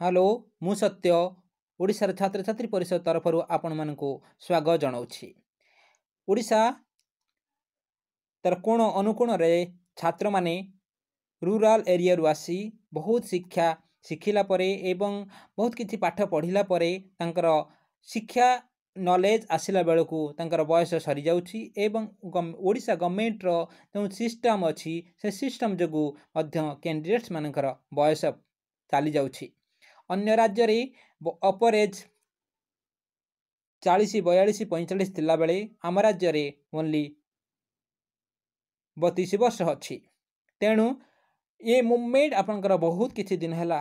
hello ମୁଁ ସତ୍ୟ ଓଡ଼ିଶାର ଛାତ୍ରଛାତ୍ରୀ ପରିଷଦ ତରଫରୁ ଆପଣମାନଙ୍କୁ ସ୍ୱାଗତ ଜଣାଉଛି ଓଡ଼ିଶା ତା'ର କୋଣ ଅନୁକୋଣରେ ଛାତ୍ରମାନେ ରୁରାଲ୍ ଏରିଆରୁ ଆସି ବହୁତ ଶିକ୍ଷା ଶିଖିଲା ପରେ ଏବଂ ବହୁତ କିଛି ପାଠ ପଢ଼ିଲା ପରେ ତାଙ୍କର ଶିକ୍ଷା ନଲେଜ ଆସିଲା ବେଳକୁ ତାଙ୍କର ବୟସ ସରିଯାଉଛି ଏବଂ ଓଡ଼ିଶା ଗଭର୍ଣ୍ଣମେଣ୍ଟର ଯେଉଁ ସିଷ୍ଟମ୍ ଅଛି ସେ ସିଷ୍ଟମ୍ ଯୋଗୁଁ ମଧ୍ୟ କ୍ୟାଣ୍ଡିଡ଼େଟ୍ସ ମାନଙ୍କର ବୟସ ଚାଲିଯାଉଛି ଅନ୍ୟ ରାଜ୍ୟରେ ଅପରେଜ୍ ଚାଳିଶ ବୟାଳିଶ ପଇଁଚାଳିଶ ଥିଲାବେଳେ ଆମ ରାଜ୍ୟରେ ଓନ୍ଲି ବତିଶ ବର୍ଷ ଅଛି ତେଣୁ ଏ ମୁଭମେଣ୍ଟ ଆପଣଙ୍କର ବହୁତ କିଛି ଦିନ ହେଲା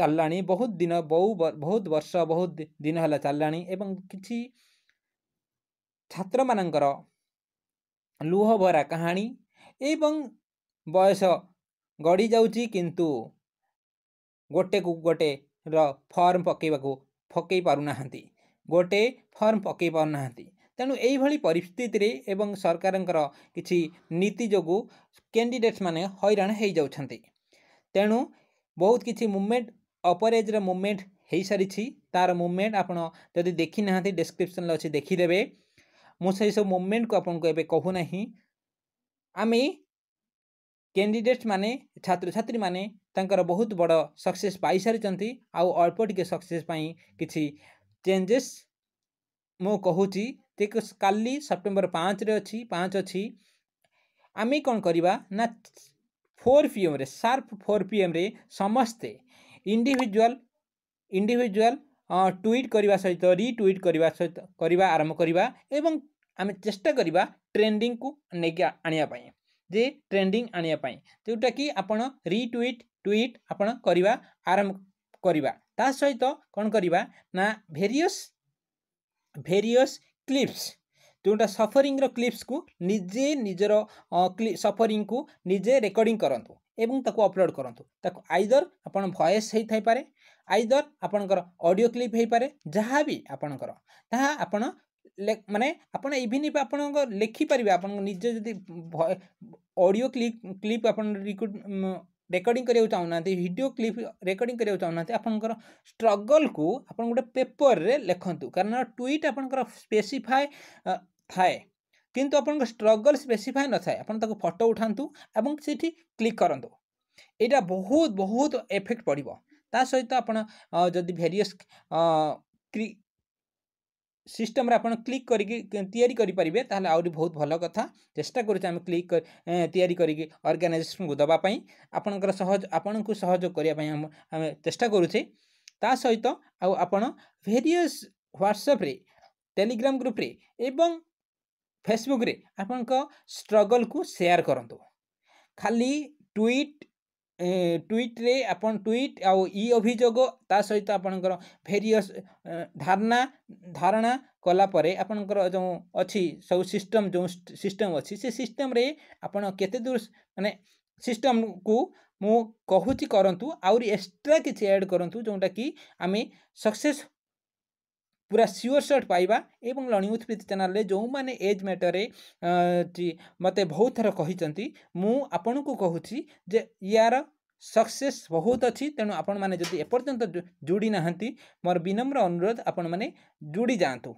ଚାଲିଲାଣି ବହୁତ ଦିନ ବହୁ ବହୁତ ବର୍ଷ ବହୁତ ଦିନ ହେଲା ଚାଲିଲାଣି ଏବଂ କିଛି ଛାତ୍ରମାନଙ୍କର ଲୁହଭରା କାହାଣୀ ଏବଂ ବୟସ ଗଡ଼ିଯାଉଛି କିନ୍ତୁ ଗୋଟେକୁ ଗୋଟେ ର ଫର୍ମ ପକାଇବାକୁ ପକାଇ ପାରୁନାହାନ୍ତି ଗୋଟେ ଫର୍ମ ପକାଇ ପାରୁନାହାନ୍ତି ତେଣୁ ଏଇଭଳି ପରିସ୍ଥିତିରେ ଏବଂ ସରକାରଙ୍କର କିଛି ନୀତି ଯୋଗୁଁ କ୍ୟାଣ୍ଡିଡେଟ୍ସମାନେ ହଇରାଣ ହୋଇଯାଉଛନ୍ତି ତେଣୁ ବହୁତ କିଛି ମୁଭମେଣ୍ଟ ଅପରେଜ୍ର ମୁଭମେଣ୍ଟ ହୋଇସାରିଛି ତା'ର ମୁଭମେଣ୍ଟ ଆପଣ ଯଦି ଦେଖିନାହାନ୍ତି ଡେସ୍କ୍ରିପ୍ସନ୍ରେ ଅଛି ଦେଖିଦେବେ ମୁଁ ସେହିସବୁ ମୁଭମେଣ୍ଟକୁ ଆପଣଙ୍କୁ ଏବେ କହୁନାହିଁ ଆମେ କ୍ୟାଣ୍ଡିଡେଟ୍ ମାନେ ଛାତ୍ରଛାତ୍ରୀମାନେ ତାଙ୍କର ବହୁତ ବଡ଼ ସକ୍ସେସ୍ ପାଇସାରିଛନ୍ତି ଆଉ ଅଳ୍ପ ଟିକେ ସକ୍ସେସ୍ ପାଇଁ କିଛି ଚେଞ୍ଜେସ୍ ମୁଁ କହୁଛି କାଲି ସେପ୍ଟେମ୍ବର ପାଞ୍ଚରେ ଅଛି ପାଞ୍ଚ ଅଛି ଆମେ କ'ଣ କରିବା ନା ଫୋର୍ ପି ଏମ୍ରେ ସାର୍ପ ଫୋର୍ ପି ଏମ୍ରେ ସମସ୍ତେ ଇଣ୍ଡିଭିଜୁଆଲ୍ ଇଣ୍ଡିଭିଜୁଆଲ୍ ଟ୍ୱିଟ୍ କରିବା ସହିତ ରିଟ୍ୱିଟ୍ କରିବା ସହିତ କରିବା ଆରମ୍ଭ କରିବା ଏବଂ ଆମେ ଚେଷ୍ଟା କରିବା ଟ୍ରେଣ୍ଡିଂକୁ ନେଇକି ଆଣିବା ପାଇଁ ଯେ ଟ୍ରେଣ୍ଡିଂ ଆଣିବା ପାଇଁ ଯେଉଁଟାକି ଆପଣ ରିଟ୍ୱିଟ୍ ଟ୍ୱିଟ୍ ଆପଣ କରିବା ଆରମ୍ଭ କରିବା ତା ସହିତ କ'ଣ କରିବା ନା ଭେରିୟସ୍ ଭେରିୟସ୍ କ୍ଲିପ୍ସ ଯେଉଁଟା ସଫରିଂର କ୍ଲିପ୍ସକୁ ନିଜେ ନିଜର ସଫରିଂକୁ ନିଜେ ରେକର୍ଡ଼ିଂ କରନ୍ତୁ ଏବଂ ତାକୁ ଅପଲୋଡ଼ କରନ୍ତୁ ତାକୁ ଆଇଦର ଆପଣ ଭଏସ୍ ହେଇଥାଇପାରେ ଆଇଦର ଆପଣଙ୍କର ଅଡ଼ିଓ କ୍ଲିପ୍ ହେଇପାରେ ଯାହା ବି ଆପଣଙ୍କର ତାହା ଆପଣ ମାନେ ଆପଣ ଇଭିନ୍ ଇଫ୍ ଆପଣଙ୍କ ଲେଖିପାରିବେ ଆପଣଙ୍କ ନିଜ ଯଦି ଅଡ଼ିଓ କ୍ଲିପ୍ କ୍ଲିପ୍ ଆପଣ ରେକର୍ଡିଂ କରିବାକୁ ଚାହୁଁନାହାନ୍ତି ଭିଡ଼ିଓ କ୍ଲିପ୍ ରେକର୍ଡିଂ କରିବାକୁ ଚାହୁଁନାହାନ୍ତି ଆପଣଙ୍କର ଷ୍ଟ୍ରଗଲ୍କୁ ଆପଣ ଗୋଟେ ପେପର୍ରେ ଲେଖନ୍ତୁ କାରଣ ଟ୍ୱିଟ୍ ଆପଣଙ୍କର ସ୍ପେସିଫାଏ ଥାଏ କିନ୍ତୁ ଆପଣଙ୍କ ଷ୍ଟ୍ରଗଲ୍ ସ୍ପେସିଫାଏ ନଥାଏ ଆପଣ ତାକୁ ଫଟୋ ଉଠାନ୍ତୁ ଏବଂ ସେଠି କ୍ଲିକ୍ କରନ୍ତୁ ଏଇଟା ବହୁତ ବହୁତ ଏଫେକ୍ଟ ପଡ଼ିବ ତା ସହିତ ଆପଣ ଯଦି ଭେରିୟସ୍ ସିଷ୍ଟମ୍ରେ ଆପଣ କ୍ଲିକ୍ କରିକି ତିଆରି କରିପାରିବେ ତାହେଲେ ଆହୁରି ବହୁତ ଭଲ କଥା ଚେଷ୍ଟା କରୁଛୁ ଆମେ କ୍ଲିକ୍ ତିଆରି କରିକି ଅର୍ଗାନାଇଜେସନ୍କୁ ଦେବା ପାଇଁ ଆପଣଙ୍କର ସହଜ ଆପଣଙ୍କୁ ସହଯୋଗ କରିବା ପାଇଁ ଆମେ ଚେଷ୍ଟା କରୁଛେ ତା ସହିତ ଆଉ ଆପଣ ଭେରିୟସ୍ ହ୍ୱାଟ୍ସଆପ୍ରେ ଟେଲିଗ୍ରାମ ଗ୍ରୁପ୍ରେ ଏବଂ ଫେସବୁକ୍ରେ ଆପଣଙ୍କ ଷ୍ଟ୍ରଗଲ୍କୁ ସେୟାର କରନ୍ତୁ ଖାଲି ଟ୍ୱିଟ୍ ଟୁଇଟ୍ରେ ଆପଣ ଟୁଇଟ୍ ଆଉ ଇ ଅଭିଯୋଗ ତା ସହିତ ଆପଣଙ୍କର ଭେରିଅସ୍ ଧାରଣା ଧାରଣା କଲାପରେ ଆପଣଙ୍କର ଯେଉଁ ଅଛି ସବୁ ସିଷ୍ଟମ୍ ଯେଉଁ ସିଷ୍ଟମ୍ ଅଛି ସେ ସିଷ୍ଟମ୍ରେ ଆପଣ କେତେ ଦୂର ମାନେ ସିଷ୍ଟମ୍କୁ ମୁଁ କହୁଛି କରନ୍ତୁ ଆହୁରି ଏକ୍ସଟ୍ରା କିଛି ଆଡ଼୍ କରନ୍ତୁ ଯେଉଁଟାକି ଆମେ ସକ୍ସେସ୍ ପୁରା ସିଓର ସଟ୍ ପାଇବା ଏବଂ ଲଣିଉଥ୍ ପ୍ରୀତି ଚ୍ୟାନେଲ୍ରେ ଯେଉଁମାନେ ଏଜ୍ ମ୍ୟାଟର୍ରେ ମୋତେ ବହୁତ ଥର କହିଛନ୍ତି ମୁଁ ଆପଣଙ୍କୁ କହୁଛି ଯେ ୟାର ସକ୍ସେସ୍ ବହୁତ ଅଛି ତେଣୁ ଆପଣମାନେ ଯଦି ଏପର୍ଯ୍ୟନ୍ତ ଯୋଡ଼ି ନାହାନ୍ତି ମୋର ବିନମ୍ର ଅନୁରୋଧ ଆପଣମାନେ ଯୋଡ଼ି ଯାଆନ୍ତୁ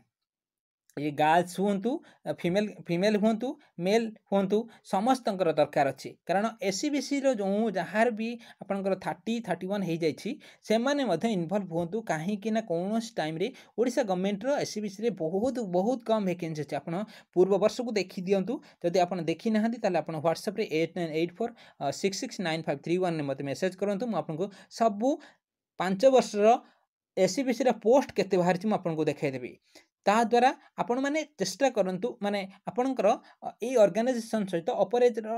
ये गर्ल्स हूँ फिमेल फिमेल हूँ मेल हूँ समस्त दरकार अच्छे कारण एस सी जो जार भी आपंकर थर्टी थर्टी वन हो जाने इनवल्व हूँ कहीं कौन टाइम ओडा गवर्नमेंट एस सी सी बहुत बहुत कम भेके अच्छे आप पूर्व वर्ष को देखी दिंतु जदि आप देखी ना आप ह्वाट्सअप्रे eight nine eight four six six nine five three one मत मेसेज करूँ मुझे सबू पांच वर्षर एस सी पोस्ट के बाहर मुझे देखदेवि ତାହାଦ୍ୱାରା ଆପଣମାନେ ଚେଷ୍ଟା କରନ୍ତୁ ମାନେ ଆପଣଙ୍କର ଏଇ ଅର୍ଗାନାଇଜେସନ୍ ସହିତ ଅପର ଏଜ୍ର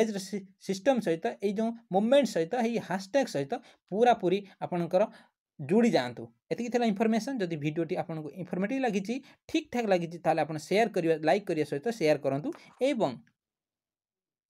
ଏଜ୍ର ସିଷ୍ଟମ୍ ସହିତ ଏଇ ଯେଉଁ ମୁଭମେଣ୍ଟ ସହିତ ଏଇ ହାସ୍ଟ୍ୟାଗ୍ ସହିତ ପୁରାପୁରି ଆପଣଙ୍କର ଯୋଡ଼ି ଯାଆନ୍ତୁ ଏତିକି ଥିଲା ଇନଫର୍ମେସନ୍ ଯଦି ଭିଡ଼ିଓଟି ଆପଣଙ୍କୁ ଇନଫର୍ମେଟିଭ୍ ଲାଗିଛି ଠିକ୍ ଠାକ୍ ଲାଗିଛି ତାହେଲେ ଆପଣ ସେୟାର କରିବା ଲାଇକ୍ କରିବା ସହିତ ସେୟାର କରନ୍ତୁ ଏବଂ